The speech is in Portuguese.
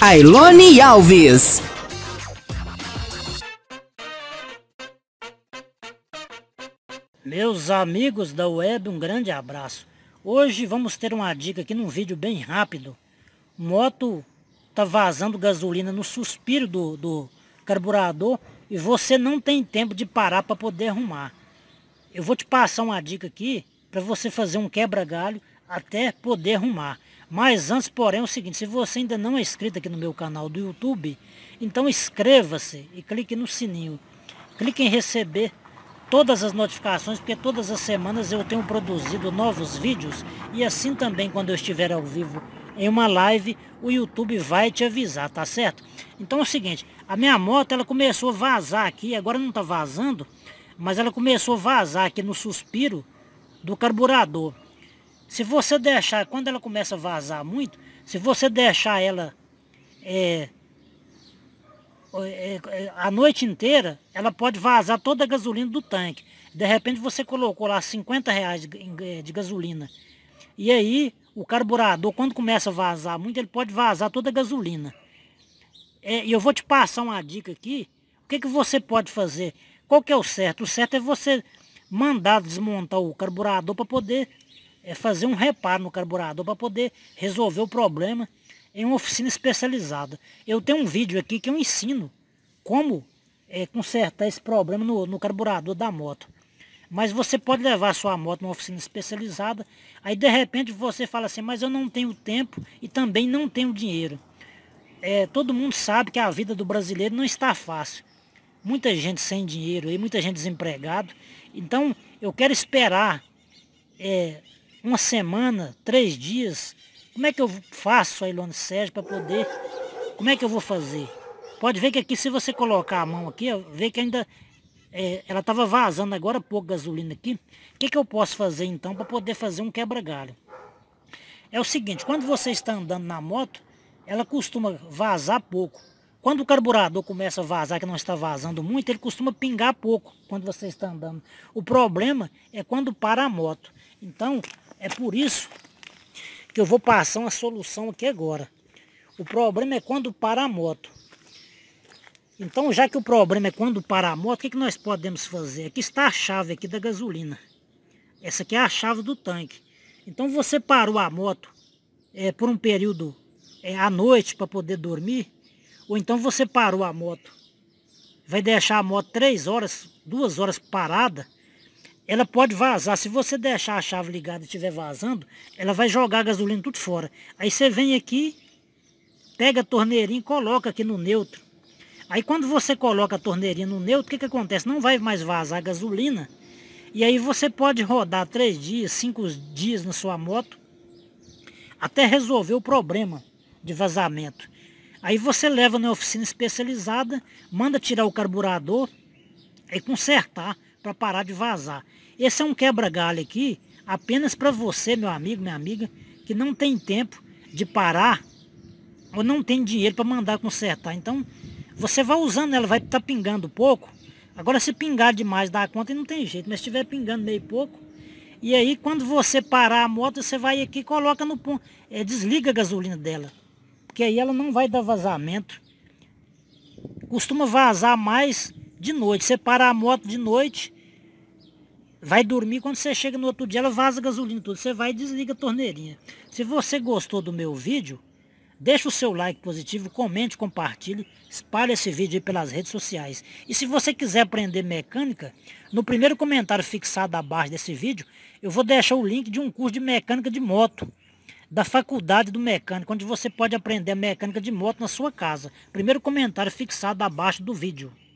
Ailone Alves. Meus amigos da web, um grande abraço. Hoje vamos ter uma dica aqui num vídeo bem rápido. Moto tá vazando gasolina no suspiro do, do carburador e você não tem tempo de parar para poder arrumar. Eu vou te passar uma dica aqui para você fazer um quebra-galho até poder arrumar. Mas antes, porém, é o seguinte, se você ainda não é inscrito aqui no meu canal do YouTube, então inscreva-se e clique no sininho. Clique em receber todas as notificações, porque todas as semanas eu tenho produzido novos vídeos e assim também quando eu estiver ao vivo em uma live, o YouTube vai te avisar, tá certo? Então é o seguinte, a minha moto ela começou a vazar aqui, agora não está vazando, mas ela começou a vazar aqui no suspiro do carburador. Se você deixar, quando ela começa a vazar muito, se você deixar ela é, é, é, a noite inteira, ela pode vazar toda a gasolina do tanque. De repente você colocou lá 50 reais de, é, de gasolina. E aí o carburador, quando começa a vazar muito, ele pode vazar toda a gasolina. E eu vou te passar uma dica aqui. O que, que você pode fazer? Qual que é o certo? O certo é você mandar desmontar o carburador para poder é fazer um reparo no carburador para poder resolver o problema em uma oficina especializada. Eu tenho um vídeo aqui que eu ensino como é, consertar esse problema no, no carburador da moto. Mas você pode levar sua moto numa oficina especializada, aí de repente você fala assim, mas eu não tenho tempo e também não tenho dinheiro. É, todo mundo sabe que a vida do brasileiro não está fácil. Muita gente sem dinheiro, aí, muita gente desempregada. Então eu quero esperar é, uma semana, três dias. Como é que eu faço, Ailone Sérgio, para poder... Como é que eu vou fazer? Pode ver que aqui, se você colocar a mão aqui, ó, vê que ainda... É, ela estava vazando agora pouco gasolina aqui. O que, que eu posso fazer, então, para poder fazer um quebra-galho? É o seguinte, quando você está andando na moto, ela costuma vazar pouco. Quando o carburador começa a vazar, que não está vazando muito, ele costuma pingar pouco quando você está andando. O problema é quando para a moto. Então, é por isso que eu vou passar uma solução aqui agora. O problema é quando para a moto. Então, já que o problema é quando para a moto, o que, é que nós podemos fazer? Aqui está a chave aqui da gasolina. Essa aqui é a chave do tanque. Então, você parou a moto é, por um período é, à noite para poder dormir, ou então você parou a moto, vai deixar a moto três horas, duas horas parada, ela pode vazar. Se você deixar a chave ligada e estiver vazando, ela vai jogar a gasolina tudo fora. Aí você vem aqui, pega a torneirinha e coloca aqui no neutro. Aí quando você coloca a torneirinha no neutro, o que, que acontece? Não vai mais vazar a gasolina. E aí você pode rodar três dias, cinco dias na sua moto, até resolver o problema de vazamento. Aí você leva na oficina especializada, manda tirar o carburador e consertar para parar de vazar. Esse é um quebra-galho aqui, apenas para você, meu amigo, minha amiga, que não tem tempo de parar ou não tem dinheiro para mandar consertar. Então, você vai usando ela, vai estar tá pingando pouco. Agora, se pingar demais dá conta e não tem jeito, mas se estiver pingando meio pouco, e aí quando você parar a moto, você vai aqui e coloca no ponto, é, desliga a gasolina dela, porque aí ela não vai dar vazamento. Costuma vazar mais de noite. Você para a moto de noite, vai dormir, quando você chega no outro dia, ela vaza gasolina tudo. Você vai e desliga a torneirinha. Se você gostou do meu vídeo, deixa o seu like positivo, comente, compartilhe, espalhe esse vídeo aí pelas redes sociais. E se você quiser aprender mecânica, no primeiro comentário fixado abaixo desse vídeo, eu vou deixar o link de um curso de mecânica de moto da faculdade do mecânico, onde você pode aprender mecânica de moto na sua casa. Primeiro comentário fixado abaixo do vídeo.